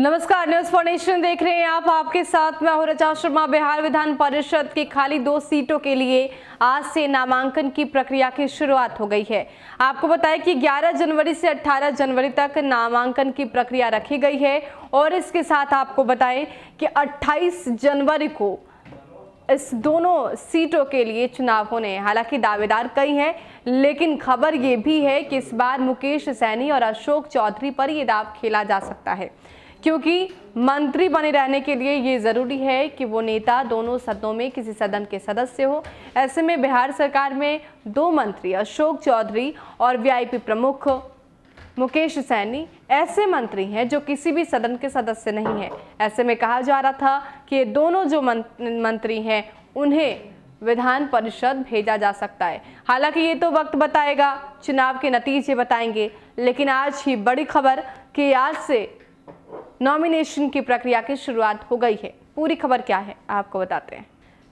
नमस्कार news for nation देख रहे हैं आप आपके साथ मैं हूं रचा शर्मा बिहार विधान परिषद की खाली दो सीटों के लिए आज से नामांकन की प्रक्रिया की शुरुआत हो गई है आपको बताएं कि 11 जनवरी से 18 जनवरी तक नामांकन की प्रक्रिया रखी गई है और इसके साथ आपको बताएं कि 28 जनवरी को इस दोनों सीटों के लिए चुनाव होने हैं हालांकि दावेदार कई हैं लेकिन खबर ये भी है कि इस बार मुकेश सैनी और अशोक चौधरी पर ये दाव खेला जा सकता है क्योंकि मंत्री बने रहने के लिए ये ज़रूरी है कि वो नेता दोनों सदनों में किसी सदन के सदस्य हो ऐसे में बिहार सरकार में दो मंत्री अशोक चौधरी और वीआईपी प्रमुख मुकेश सैनी ऐसे मंत्री हैं जो किसी भी सदन के सदस्य नहीं हैं ऐसे में कहा जा रहा था कि ये दोनों जो मंत्री हैं उन्हें विधान परिषद भेजा जा सकता है हालांकि ये तो वक्त बताएगा चुनाव के नतीजे बताएंगे लेकिन आज ही बड़ी खबर कि आज से नॉमिनेशन की प्रक्रिया की शुरुआत हो गई है पूरी खबर क्या है आपको बताते हैं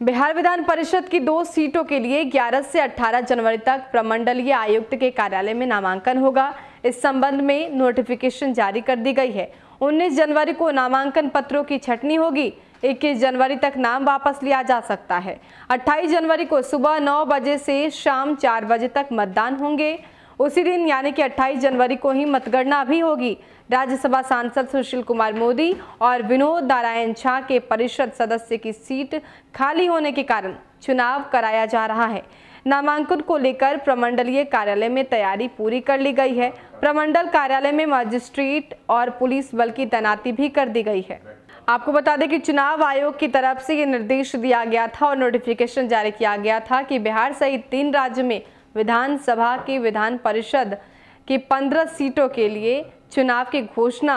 बिहार विधान परिषद की दो सीटों के लिए 11 से 18 जनवरी तक प्रमंडलीय आयुक्त के कार्यालय में नामांकन होगा इस संबंध में नोटिफिकेशन जारी कर दी गई है 19 जनवरी को नामांकन पत्रों की छटनी होगी 21 जनवरी तक नाम वापस लिया जा सकता है 28 जनवरी को सुबह 9 बजे से शाम 4 बजे तक मतदान होंगे उसी दिन यानी कि 28 जनवरी को ही मतगणना भी होगी राज्यसभा सांसद सुशील कुमार मोदी और विनोद नारायण झा के परिषद सदस्य की सीट खाली होने के कारण चुनाव कराया जा रहा है नामांकन को लेकर प्रमंडलीय कार्यालय में तैयारी पूरी कर ली गई है प्रमंडल कार्यालय में मजिस्ट्रेट और पुलिस बल की तैनाती भी कर दी गई है आपको बता दें कि चुनाव आयोग की तरफ से ये निर्देश दिया गया था और नोटिफिकेशन जारी किया गया था कि बिहार सहित तीन राज्य में विधानसभा की विधान परिषद कि 15 सीटों के लिए चुनाव की घोषणा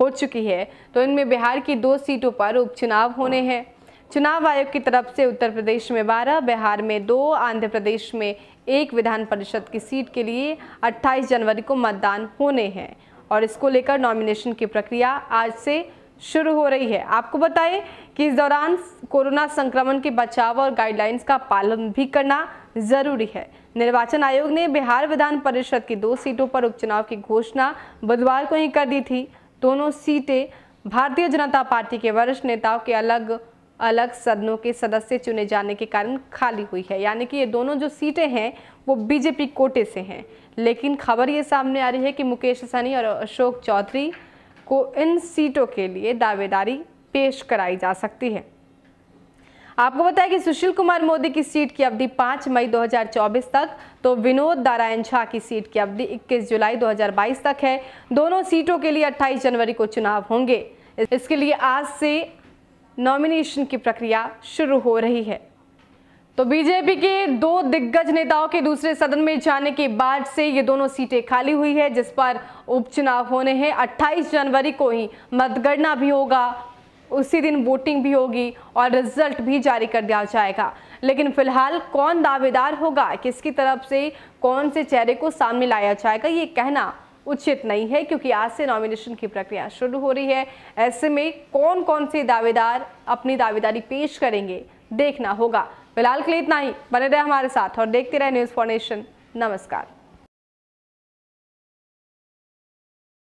हो चुकी है तो इनमें बिहार की दो सीटों पर उपचुनाव होने हैं चुनाव आयोग की तरफ से उत्तर प्रदेश में 12, बिहार में दो आंध्र प्रदेश में एक विधान परिषद की सीट के लिए 28 जनवरी को मतदान होने हैं और इसको लेकर नॉमिनेशन की प्रक्रिया आज से शुरू हो रही है आपको बताएं कि इस दौरान कोरोना संक्रमण के बचाव और गाइडलाइंस का पालन भी करना जरूरी है निर्वाचन आयोग ने बिहार विधान परिषद की दो सीटों पर उपचुनाव की घोषणा बुधवार को ही कर दी थी दोनों सीटें भारतीय जनता पार्टी के वरिष्ठ नेताओं के अलग अलग सदनों के सदस्य चुने जाने के कारण खाली हुई है यानी कि ये दोनों जो सीटें हैं वो बीजेपी कोटे से हैं लेकिन खबर ये सामने आ रही है कि मुकेश सहनी और अशोक चौधरी को इन सीटों के लिए दावेदारी पेश कराई जा सकती है आपको बताया कि सुशील कुमार मोदी की सीट की अवधि 5 मई 2024 तक तो विनोद नारायण झा की सीट की अवधि 21 जुलाई 2022 तक है दोनों सीटों के लिए 28 जनवरी को चुनाव होंगे इसके लिए आज से नॉमिनेशन की प्रक्रिया शुरू हो रही है तो बीजेपी के दो दिग्गज नेताओं के दूसरे सदन में जाने के बाद से ये दोनों सीटें खाली हुई है जिस पर उपचुनाव होने हैं 28 जनवरी को ही मतगणना भी होगा उसी दिन वोटिंग भी होगी और रिजल्ट भी जारी कर दिया जाएगा लेकिन फिलहाल कौन दावेदार होगा किसकी तरफ से कौन से चेहरे को सामने लाया जाएगा ये कहना उचित नहीं है क्योंकि आज से नॉमिनेशन की प्रक्रिया शुरू हो रही है ऐसे में कौन कौन से दावेदार अपनी दावेदारी पेश करेंगे देखना होगा फिलहाल के लिए इतना ही बने रहे हमारे साथ और देखते रहे न्यूज़ फॉर्मेशन नमस्कार